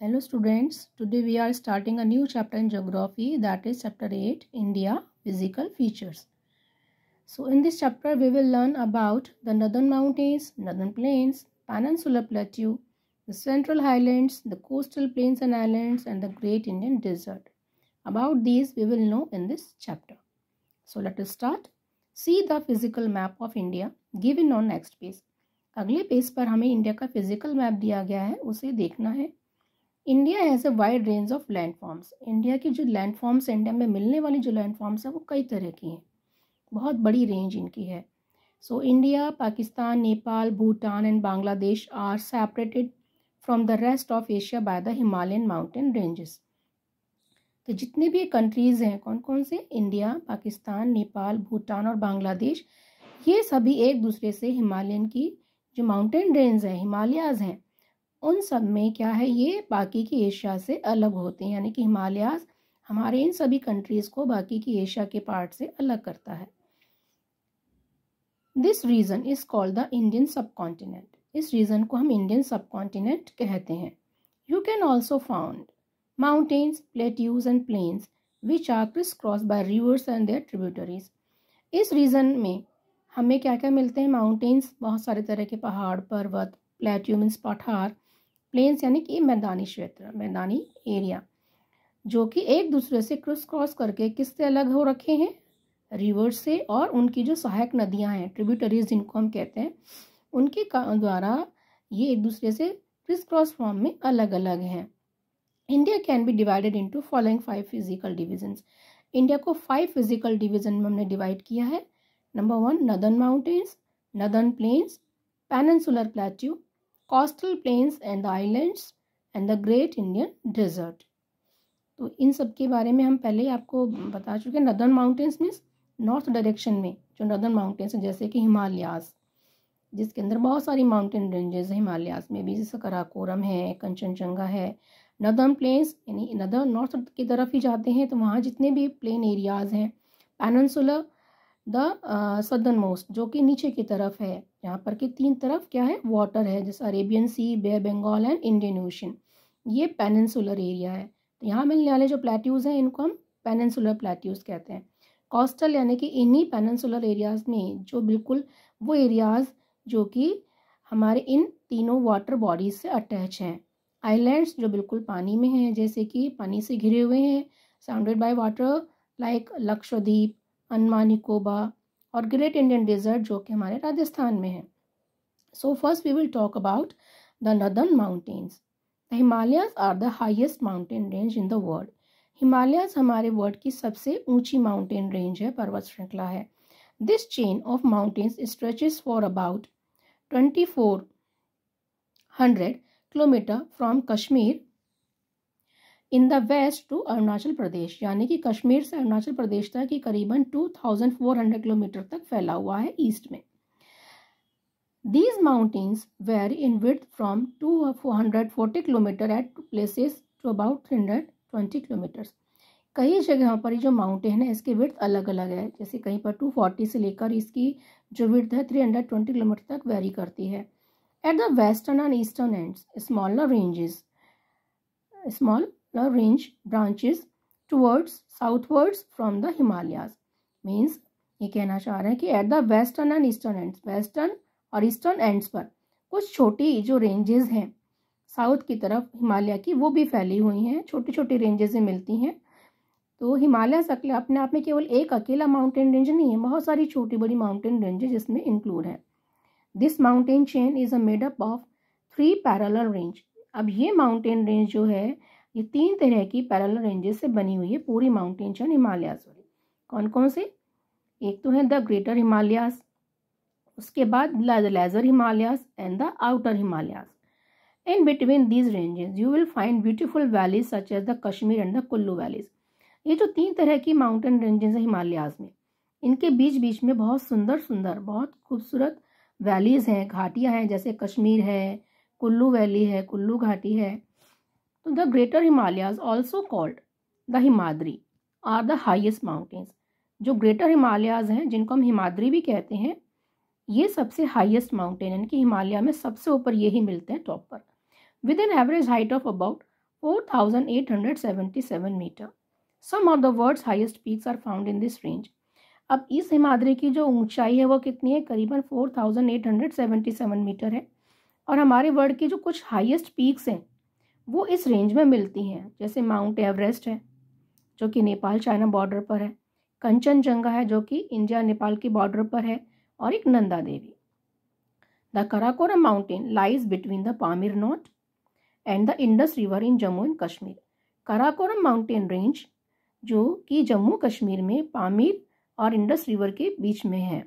Hello students, today we are starting a new chapter in geography that is chapter 8 India physical features. So in this chapter we will learn about the northern mountains, northern plains, peninsular plateau, the central highlands, the coastal plains and islands and the great Indian desert. About these we will know in this chapter. So let us start. See the physical map of India given on next page. अगले page पर हमें India का physical map दिया गया है उसे देखना है India has a wide range of land forms India की जो लैंड फॉर्म्स इंडिया में मिलने वाली जो लैंड फॉर्म्स हैं वो कई तरह की हैं बहुत बड़ी रेंज इनकी है so India Pakistan Nepal Bhutan and Bangladesh are separated from the rest of Asia by the Himalayan mountain ranges तो जितने भी कंट्रीज़ हैं कौन कौन से इंडिया पाकिस्तान नेपाल भूटान और बांग्लादेश ये सभी एक दूसरे से हिमालयन की जो माउंटेन रेंज हैं हिमालयाज हैं उन सब में क्या है ये बाकी की एशिया से अलग होते हैं यानी कि हिमालयाज हमारे इन सभी कंट्रीज़ को बाकी की एशिया के पार्ट से अलग करता है this region is called the Indian subcontinent इस रीज़न को हम इंडियन सब कॉन्टिनेंट कहते हैं you can also found mountains plateaus and plains which are criss cross by rivers and their tributaries इस रीज़न में हमें क्या क्या मिलते हैं माउंटेन्स बहुत सारे तरह के पहाड़ पर्वत प्लेट्यू मीन्स पठार प्लेन्स यानी कि मैदानी क्षेत्र मैदानी एरिया जो कि एक दूसरे से क्रॉस क्रॉस करके किससे अलग हो रखे हैं रिवर्स से और उनकी जो सहायक नदियां हैं ट्रिब्यूटरीज जिनको हम कहते हैं उनके द्वारा ये एक दूसरे से क्रिस क्रॉस फॉर्म में अलग अलग हैं India can be divided into following five physical divisions India को फाइव फिजिकल डिविजन में हमने डिवाइड किया है number one northern mountains northern plains peninsular plateau coastal plains and the islands and the great Indian desert तो इन सब के बारे में हम पहले ही आपको बता चुके हैं northern mountains means north direction में जो नदर्न माउंटेंस हैं जैसे कि हिमालयास जिसके अंदर बहुत सारी माउंटेन रेंजेस हैं हिमालयास में भी जैसे कराकोरम है कंचनजंगा है नदर्न प्लेन्स यानी नदर नॉर्थ की तरफ ही जाते हैं तो वहाँ जितने भी प्लेन एरियाज़ हैं पैनसुलर द सदर्न मोस्ट जो कि नीचे की तरफ है यहाँ पर के तीन तरफ क्या है वाटर है जैसे Arabian sea bay Bengal and Indian ocean ये पेनसुलर एरिया है तो यहाँ मिलने वाले जो प्लेट्यूज हैं इनको हम पेनसुलर प्लेट्यूज कहते हैं कोस्टल यानी कि इन्हीं पेनसुलर एरियाज़ में जो बिल्कुल वो एरियाज़ जो कि हमारे इन तीनों वाटर बॉडीज से अटैच हैं आइलैंड्स जो बिल्कुल पानी में हैं जैसे कि पानी से घिरे हुए हैं surrounded by water like Lakshadweep अनमानिकोबा निकोबा और ग्रेट इंडियन डेजर्ट जो कि हमारे राजस्थान में है so first we will talk about the northern mountains the Himalayas are the highest mountain range in the world Himalayas हमारे वर्ल्ड की सबसे ऊंची माउंटेन रेंज है पर्वत श्रृंखला है this chain of mountains stretches for about twenty four hundred kilometre from Kashmir in the west to Arunachal Pradesh यानी कि कश्मीर से अरुणाचल प्रदेश तक ही करीबन 2400 किलोमीटर तक फैला हुआ है ईस्ट में these mountains vary in width from to four hundred forty kilometre at places to about three hundred twenty kilometres कई जगहों पर जो माउंटेन है इसकी विर्थ अलग अलग है जैसे कहीं पर टू फोर्टी से लेकर इसकी जो विर्थ है थ्री हंड्रेड ट्वेंटी किलोमीटर तक वेरी करती है at the western and eastern end smaller ranges small Patna range branches towards southwards from the Himalayas. Means ये कहना चाह रहे हैं कि at the western and eastern ends western और ईस्टर्न एंड्स पर कुछ छोटी जो रेंजेस हैं साउथ की तरफ हिमालय की वो भी फैली हुई हैं छोटी छोटी रेंजेस मिलती हैं तो हिमालय अपने आप में केवल एक अकेला माउंटेन रेंज नहीं है बहुत सारी छोटी बड़ी माउंटेन रेंजेज इसमें इंक्लूड है this mountain chain is a made up of three parallel range अब ये माउंटेन रेंज जो है ये तीन तरह की पैरल रेंजेस से बनी हुई है पूरी माउंटेन चेन हिमालयाज वाली कौन कौन से एक तो है द ग्रेटर हिमालयाज उसके बाद the lesser Himalayas and the outer Himalayas in between these ranges you will find beautiful valleys such as the Kashmir and the Kullu valleys ये जो तीन तरह की माउंटेन रेंजेस हैं हिमालयाज में इनके बीच बीच में बहुत सुंदर सुंदर बहुत खूबसूरत वैलीज़ हैं घाटियाँ हैं जैसे कश्मीर है कुल्लू वैली है कुल्लू घाटी है the greater Himalayas also called the Himadri are the highest mountains जो ग्रेटर हिमालयाज हैं जिनको हम हिमाद्री भी कहते हैं ये सबसे हाइएस्ट माउंटेन यानी कि हिमालय में सबसे ऊपर ये ही मिलते हैं टॉप पर with an average height of about four thousand eight hundred seven metre some of the world's highest peaks are found in this range अब इस हिमाद्री की जो ऊंचाई है वो कितनी है करीबन four thousand eight hundred seventy seven metre है और हमारे वर्ल्ड के जो कुछ हाइएस्ट पीक्स हैं वो इस रेंज में मिलती हैं जैसे माउंट एवरेस्ट है जो कि नेपाल चाइना बॉर्डर पर है कंचनजंगा है जो कि इंडिया नेपाल की बॉर्डर पर है और एक Nanda Devi the Karakoram mountain lies between the Pamir knot and the Indus river in Jammu and Kashmir Karakoram mountain range जो कि जम्मू कश्मीर में पामिर और इंडस रिवर के बीच में है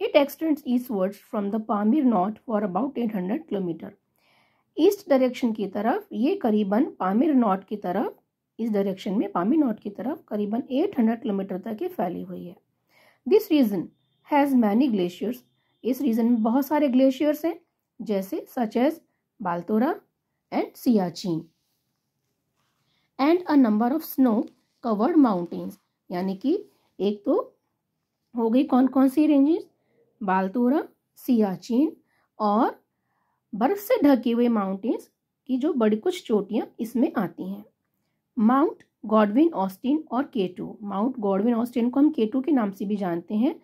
it extends eastwards from the Pamir knot for about eight hundred kilometre east direction की तरफ ये करीबन पामिर नॉट की तरफ इस डायरेक्शन में पामिर नॉट की तरफ करीबन 800 किलोमीटर तक ये फैली हुई है this region has many glaciers इस रीजन में बहुत सारे ग्लेशियर्स हैं जैसे such as Baltoro and Siachen and a number of snow covered mountains यानी कि एक तो हो गई कौन कौन सी रेंजेस बालतोरा सियाचिन और बर्फ से ढके हुए माउंटेन्स की जो बड़ी कुछ चोटियाँ इसमें आती हैं माउंट गॉडविन ऑस्टिन और केटू माउंट गॉडविन ऑस्टिन को हम केटू के नाम से भी जानते हैं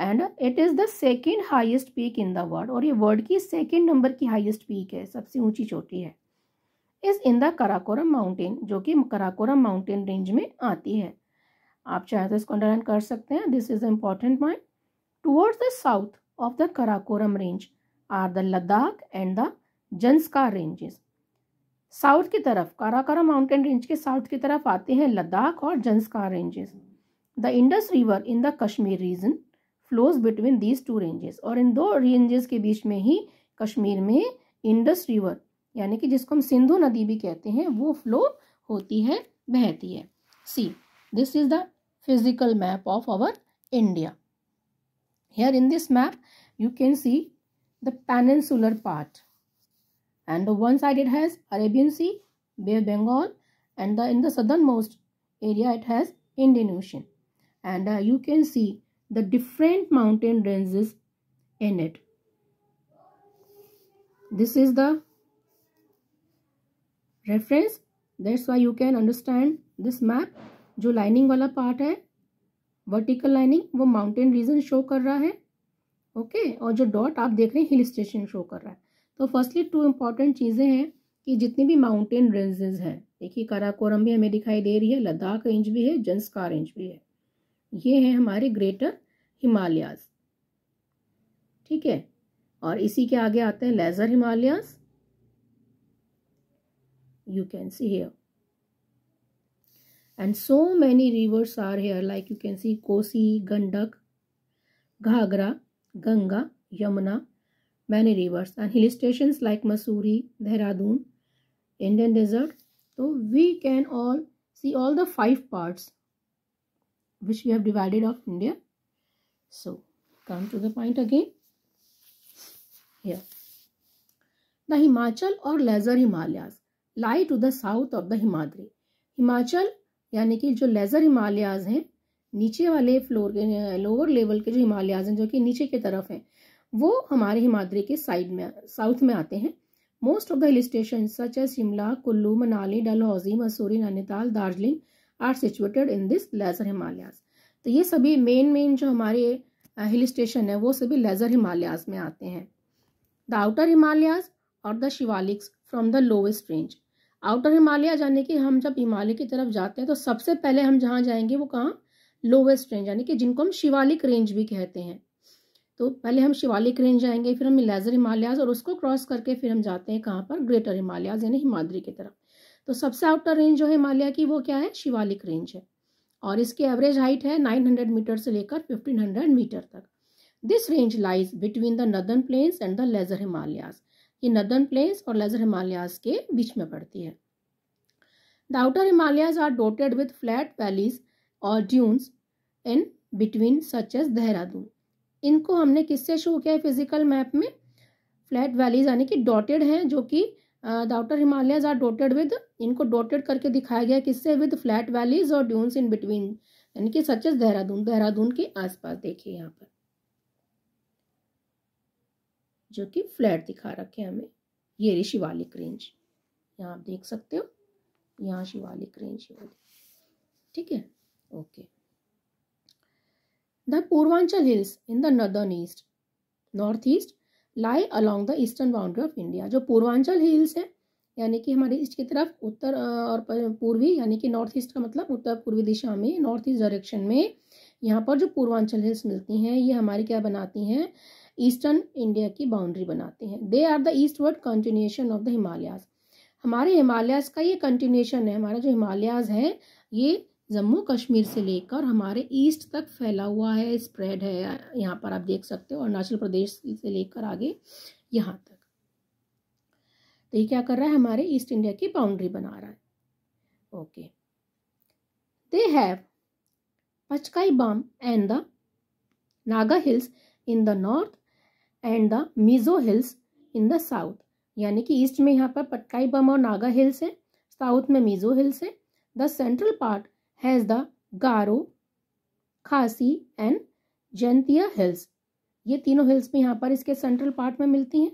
and it is the second highest peak in the world और ये वर्ल्ड की सेकेंड नंबर की हाइस्ट पीक है सबसे ऊंची चोटी है इस इन द कराकोरम माउंटेन जो कि कराकोरम माउंटेन रेंज में आती है आप चाहे तो इसको अंडरलाइन कर सकते हैं this is important point towards the south of the Karakoram range are the Ladakh and the Zanskar ranges south की तरफ काराकारा माउंटेन रेंज के साउथ की तरफ आते हैं लद्दाख और Zanskar ranges the Indus river in the Kashmir region flows between these two ranges और इन दो रेंजेस के बीच में ही कश्मीर में इंडस रिवर यानी कि जिसको हम सिंधु नदी भी कहते हैं वो फ्लो होती है बहती है see this is the physical map of our India here in this map you can see the peninsular part and the one side it has Arabian Sea, Bay of Bengal and the, in the southernmost area it has Indian Ocean and uh, you can see the different mountain ranges in it. This is the reference that's why you can understand this map जो lining वाला part है vertical lining वो mountain region show कर रहा है okay और जो dot आप देख रहे हैं हिल स्टेशन शो कर रहा है तो फर्स्टली टू इम्पॉर्टेंट चीज़ें हैं कि जितनी भी माउंटेन रेंजेज हैं देखिए काराकोरम भी हमें दिखाई दे रही है लद्दाख रेंज भी है जंसकार रेंज भी है ये है हमारे ग्रेटर हिमालयाज ठीक है और इसी के आगे आते हैं lesser Himalayas you can see here and so many rivers are here like you can see Kosi Gandak Ghaghara Ganga, Yamuna, many rivers and hill stations like Mussoorie, Dehradun, Indian desert. So we can all see all the five parts which we have divided of India. So come to the point again. Here. The Himachal or Lesser Himalayas lie to the south of the Himadri. Himachal यानी कि जो laser Himalayas हैं नीचे वाले floor के lower level के जो हिमालयाज हैं जो कि नीचे की तरफ हैं वो हमारे हिमाद्री के साइड में साउथ में आते हैं most of the hill station such है Shimla Kullu Manali Dalhousie Mussoorie Nainital Darjeeling are situated in this lesser Himalayas तो ये सभी मेन मेन जो हमारे हिल स्टेशन है वो सभी लेजर हिमालयाज में आते हैं द आउटर हिमालयाज और the Shivaliks from the lowest range outer Himalaya यानी कि हम जब हिमालय की तरफ जाते हैं तो सबसे पहले हम जहाँ जाएंगे वो कहाँ लोवेस्ट रेंज यानी कि जिनको हम शिवालिक रेंज भी कहते हैं तो पहले हम शिवालिक रेंज जाएंगे फिर हम लेजर हिमालयाज और उसको क्रॉस करके फिर हम जाते हैं कहाँ पर ग्रेटर हिमालयाज यानी हिमाद्री की तरफ तो सबसे आउटर रेंज जो है हिमालय की वो क्या है शिवालिक रेंज है और इसकी एवरेज हाइट है 900 मीटर से लेकर 1500 मीटर तक this range lies between the northern plains and the lesser Himalayas ये नदन प्लेन्स और लेजर हिमालयाज के बीच में पड़ती है the outer Himalayas are dotted with flat valleys और dunes in between such as Dehradun इनको हमने किससे शो किया है फिजिकल मैप में फ्लैट वैलीज यानी कि डॉटेड हैं जो कि the outer Himalayas are dotted with इनको डॉटेड करके दिखाया गया किससे विद फ्लैट वैलीज और ड्यून्स इन बिटवीन यानी कि सच एज देहरादून देहरादून के आसपास देखिए यहाँ पर जो कि फ्लैट दिखा रखे हैं हमें ये रही शिवालिक रेंज यहाँ आप देख सकते हो यहाँ शिवालिक रेंज शिवालिक ठीक है okay the Purvanchal hills in the northern east north east lie along the eastern boundary of India जो पूर्वांचल हिल्स है यानी कि हमारे ईस्ट की तरफ उत्तर और पूर्वी यानी कि नॉर्थ ईस्ट का मतलब उत्तर पूर्वी दिशा में नॉर्थ ईस्ट डायरेक्शन में यहाँ पर जो पूर्वांचल हिल्स मिलती हैं ये हमारी क्या बनाती हैं ईस्टर्न इंडिया की बाउंड्री बनाती हैं they are the eastward continuation of the Himalayas हमारे हिमालयाज का ये कंटिन्यूएशन है हमारा जो हिमालयाज है ये जम्मू कश्मीर से लेकर हमारे ईस्ट तक फैला हुआ है स्प्रेड है यहाँ पर आप देख सकते हो अरुणाचल प्रदेश से लेकर आगे यहाँ तक तो ये क्या कर रहा है हमारे ईस्ट इंडिया की बाउंड्री बना रहा है okay they have Patkai Bum and the Naga hills in the north and the Mizo hills in the south यानी कि ईस्ट में यहाँ पर पटकाई बम और नागा हिल्स है साउथ में मिजो हिल्स है the central part has the Garo Khasi and Jaintia hills ये तीनों हिल्स भी यहाँ पर इसके सेंट्रल पार्ट में मिलती हैं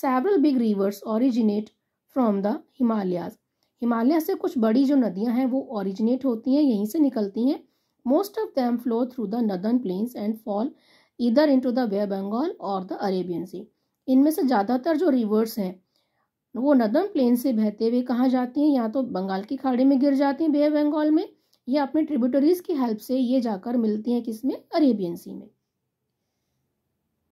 several big rivers originate from the Himalayas Himalaya से कुछ बड़ी जो नदियाँ हैं वो ऑरिजिनेट होती हैं यहीं से निकलती हैं most of them flow through the northern plains and fall इधर into the bay Bengal और द अरेबियन सी इनमें से ज़्यादातर जो रिवर्स हैं वो नदर्न प्लेन से बहते हुए कहाँ जाती हैं या तो बंगाल की खाड़ी में गिर जाती हैं बे बंगाल में ये अपने ट्रिब्यूटरीज की हेल्प से ये जाकर मिलती हैं किस में अरेबियन सी में